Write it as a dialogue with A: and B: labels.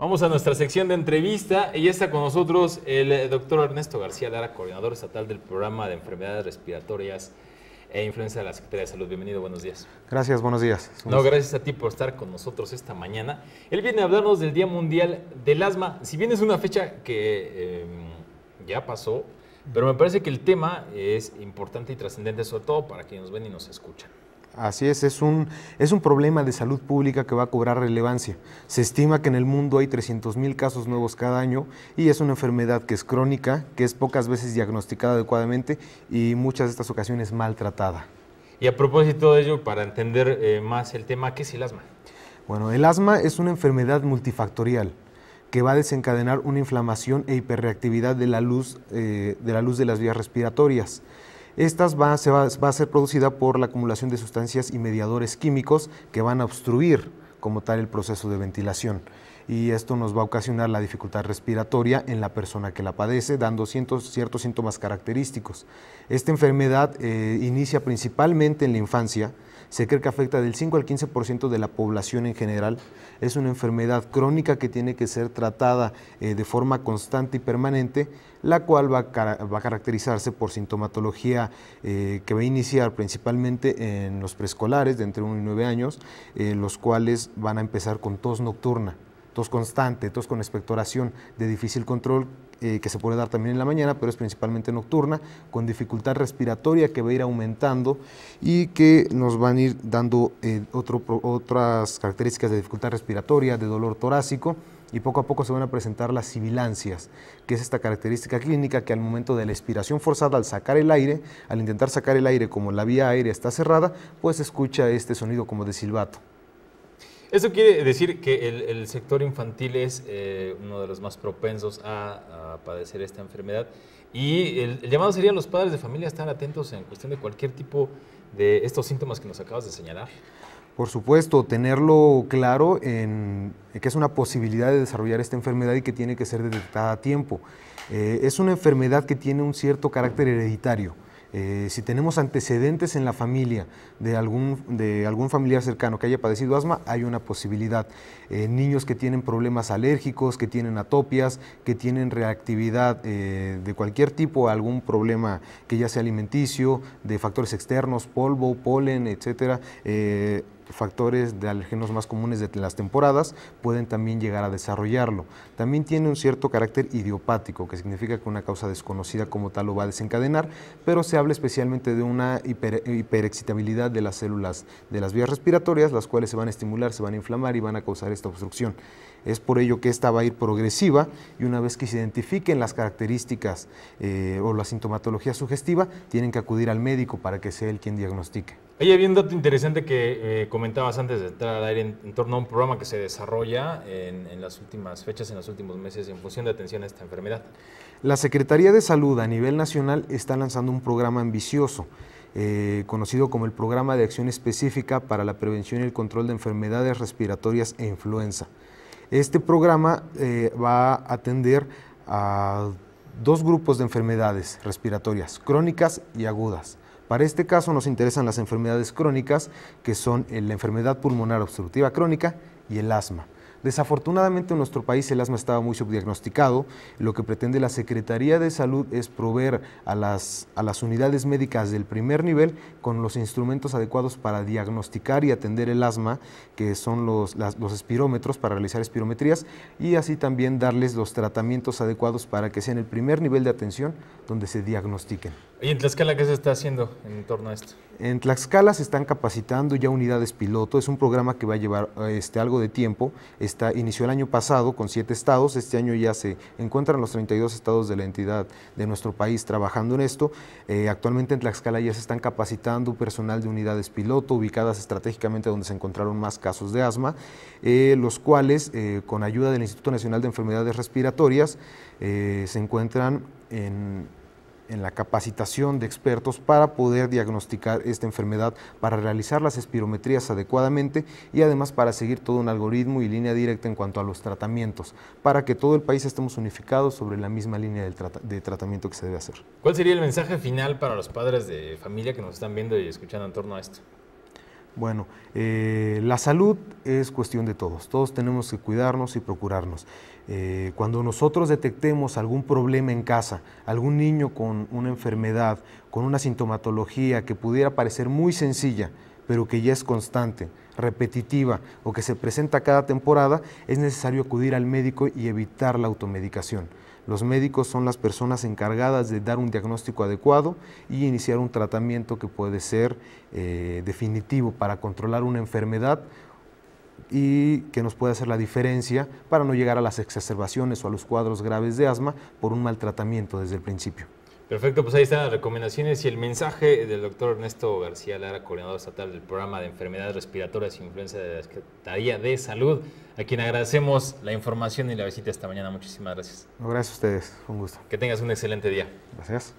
A: Vamos a nuestra sección de entrevista y está con nosotros el doctor Ernesto García Lara, coordinador estatal del programa de enfermedades respiratorias e influencia de la Secretaría de Salud. Bienvenido, buenos días.
B: Gracias, buenos días. No, gracias
A: a ti por estar con nosotros esta mañana. Él viene a hablarnos del Día Mundial del Asma. Si bien es una fecha que em, ya pasó, pero me parece que el tema es importante y trascendente, sobre todo para quienes nos ven y nos escuchan.
B: Así es, es un, problema de salud pública que va a cobrar relevancia. Se estima que en el mundo hay 300.000 casos nuevos cada año y es una enfermedad que es crónica, que es pocas veces diagnosticada adecuadamente y muchas de estas ocasiones maltratada.
A: Y a propósito de ello, para entender eh, más el tema, ¿qué es el asma?
B: Bueno, el asma es una enfermedad multifactorial que va a desencadenar una inflamación e hiperreactividad de la luz, eh, de, la luz de las vías respiratorias. Estas va, va a ser producida por la acumulación de sustancias y mediadores químicos que van a obstruir como tal el proceso de ventilación y esto nos va a ocasionar la dificultad respiratoria en la persona que la padece, dando ciertos síntomas característicos. Esta enfermedad eh, inicia principalmente en la infancia, se cree que afecta del 5 al 15% de la población en general. Es una enfermedad crónica que tiene que ser tratada eh, de forma constante y permanente, la cual va a, caracterizarse por sintomatología eh, que va a iniciar principalmente en los preescolares de entre 1 y 9 años, los cuales van a empezar con tos nocturna tos constante, tos con expectoración de difícil control eh, que se puede dar también en la mañana, pero es principalmente nocturna, con dificultad respiratoria que va a ir aumentando y que nos van a ir dando eh, otras características de dificultad respiratoria, de dolor torácico y poco a poco se van a presentar las sibilancias, que es esta característica clínica que al momento de la expiración forzada, al sacar el aire, al intentar sacar el aire como la vía aérea está cerrada, pues escucha este sonido como de silbato.
A: Eso quiere decir que el, sector infantil es eh, uno de los más propensos a, padecer esta enfermedad. Y el, llamado sería a los padres de familia estar atentos en cuestión de cualquier tipo de estos síntomas que nos acabas de señalar.
B: Por supuesto, tenerlo claro en que es una posibilidad de desarrollar esta enfermedad y que tiene que ser detectada a tiempo. Eh, es una enfermedad que tiene un cierto carácter hereditario. Eh, si tenemos antecedentes en la familia de algún, de algún familiar cercano que haya padecido asma, hay una posibilidad. Eh, niños que tienen problemas alérgicos, que tienen atopias, que tienen reactividad eh, de cualquier tipo, algún problema que ya sea alimenticio, de factores externos, polvo, polen, etcétera factores de alérgenos más comunes de las temporadas pueden también llegar a desarrollarlo. También tiene un cierto carácter idiopático, que significa que una causa desconocida como tal lo va a desencadenar, pero se habla especialmente de una hiperexcitabilidad de las células de las vías respiratorias, las cuales se van a estimular, se van a inflamar y van a causar esta obstrucción. Es por ello que esta va a ir progresiva y una vez que se identifiquen las características eh, o la sintomatología sugestiva, tienen que acudir al médico para que sea él quien diagnostique.
A: Hay un dato interesante que eh, comentabas antes de entrar al aire en, torno a un programa que se desarrolla en, las últimas fechas, en los últimos meses, en función de atención a esta enfermedad.
B: La Secretaría de Salud a nivel nacional está lanzando un programa ambicioso. Eh, conocido como el Programa de Acción Específica para la Prevención y el Control de Enfermedades Respiratorias e Influenza. Este programa eh, va a atender a dos grupos de enfermedades respiratorias, crónicas y agudas. Para este caso nos interesan las enfermedades crónicas, que son eh, la enfermedad pulmonar obstructiva crónica y el asma. Desafortunadamente en nuestro país el asma estaba muy subdiagnosticado. Lo que pretende la Secretaría de Salud es proveer a las, a las unidades médicas del primer nivel con los instrumentos adecuados para diagnosticar y atender el asma, que son los, los espirómetros para realizar espirometrías, y así también darles los tratamientos adecuados para que sean el primer nivel de atención donde se diagnostiquen.
A: ¿Y en Tlaxcala qué se está haciendo en torno a esto?
B: En Tlaxcala se están capacitando ya unidades piloto, es un programa que va a llevar este, algo de tiempo inició el año pasado con siete estados, este año ya se encuentran los 32 estados de la entidad de nuestro país trabajando en esto. Eh, actualmente en Tlaxcala ya se están capacitando personal de unidades piloto ubicadas estratégicamente donde se encontraron más casos de asma, eh, los cuales eh, con ayuda del Instituto Nacional de Enfermedades Respiratorias se encuentran en en la capacitación de expertos para poder diagnosticar esta enfermedad, para realizar las espirometrías adecuadamente y además para seguir todo un algoritmo y línea directa en cuanto a los tratamientos, para que todo el país estemos unificados sobre la misma línea de tratamiento que se debe hacer.
A: ¿Cuál sería el mensaje final para los padres de familia que nos están viendo y escuchando en torno a esto?
B: Bueno, eh, la salud es cuestión de todos, todos tenemos que cuidarnos y procurarnos. Eh, cuando nosotros detectemos algún problema en casa, algún niño con una enfermedad, con una sintomatología que pudiera parecer muy sencilla, pero que ya es constante, repetitiva o que se presenta cada temporada, es necesario acudir al médico y evitar la automedicación. Los médicos son las personas encargadas de dar un diagnóstico adecuado y iniciar un tratamiento que puede ser eh, definitivo para controlar una enfermedad y que nos puede hacer la diferencia para no llegar a las exacerbaciones o a los cuadros graves de asma por un maltratamiento desde el principio.
A: Perfecto, pues ahí están las recomendaciones y el mensaje del doctor Ernesto García Lara, coordinador estatal del programa de enfermedades respiratorias e influencia de la Secretaría de Salud, a quien agradecemos la información y la visita esta mañana. Muchísimas gracias.
B: gracias a ustedes, un gusto.
A: Que tengas un excelente día.
B: Gracias.